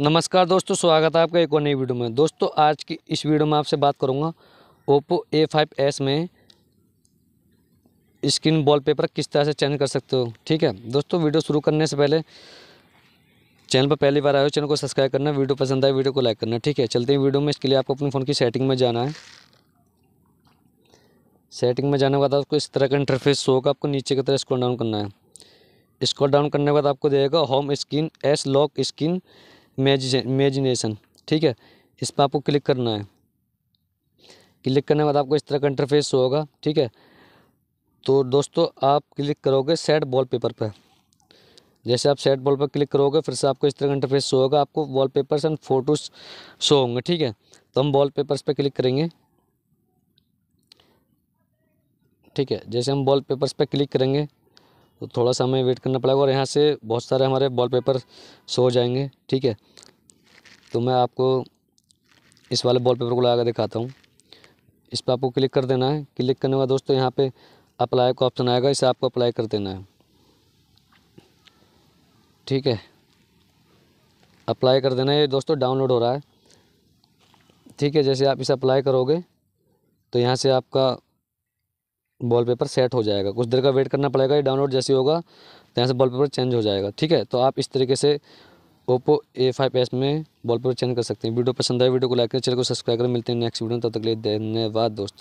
नमस्कार दोस्तों स्वागत है आपका एक और नई वीडियो में दोस्तों आज की इस वीडियो में आपसे बात करूंगा ओप्पो ए फाइव एस में स्क्रीन वॉलपेपर किस तरह से चेंज कर सकते हो ठीक है दोस्तों वीडियो शुरू करने से पहले चैनल पर पहली बार आए हो चैनल को सब्सक्राइब करना वीडियो पसंद आए वीडियो को लाइक करना ठीक है चलते हैं वीडियो में इसके लिए आपको अपने फ़ोन की सेटिंग में जाना है सेटिंग में जाने के बाद आपको इस तरह का इंटरफेस शो होगा आपको नीचे की तरह स्क्रॉल डाउन करना है स्क्रॉल डाउन करने के बाद आपको देगा home screen as lock screen imagination ठीक है इस पर आपको क्लिक करना है क्लिक करने के बाद आपको इस तरह का इंटरफेस होगा ठीक है तो दोस्तों आप क्लिक करोगे सेट पेपर पर जैसे आप सेट वॉल पर क्लिक करोगे फिर से आपको इस तरह का इंटरफेस शो होगा आपको wallpapers and photos show होंगे ठीक है तो हम वॉल पेपर्स पर क्लिक करेंगे ठीक है जैसे हम वॉल पेपर्स पर क्लिक करेंगे तो थोड़ा सा हमें वेट करना पड़ेगा और यहाँ से बहुत सारे हमारे वॉल पेपर सो जाएंगे ठीक है तो मैं आपको इस वाले पेपर को लगा दिखाता हूँ इस पर आपको क्लिक कर देना है क्लिक करने के बाद दोस्तों यहाँ पे अप्लाई का ऑप्शन आएगा इसे आपको अप्लाई कर देना है ठीक है अप्लाई कर देना है ये दोस्तों डाउनलोड हो रहा है ठीक है जैसे आप इसे अप्लाई करोगे तो यहाँ से आपका वॉलपेपर सेट हो जाएगा कुछ देर का वेट करना पड़ेगा ये डाउनलोड जैसे होगा तो यहाँ से वॉलपेपर चेंज हो जाएगा ठीक है तो आप इस तरीके से ओप्पो ए फाइव एस में वॉलपेपर चेंज कर सकते हैं वीडियो पसंद आए वीडियो को लाइक करें चैनल को सब्सक्राइब करें मिलते हैं नेक्स्ट वीडियो में तब तक के लिए धन्यवाद दोस्तों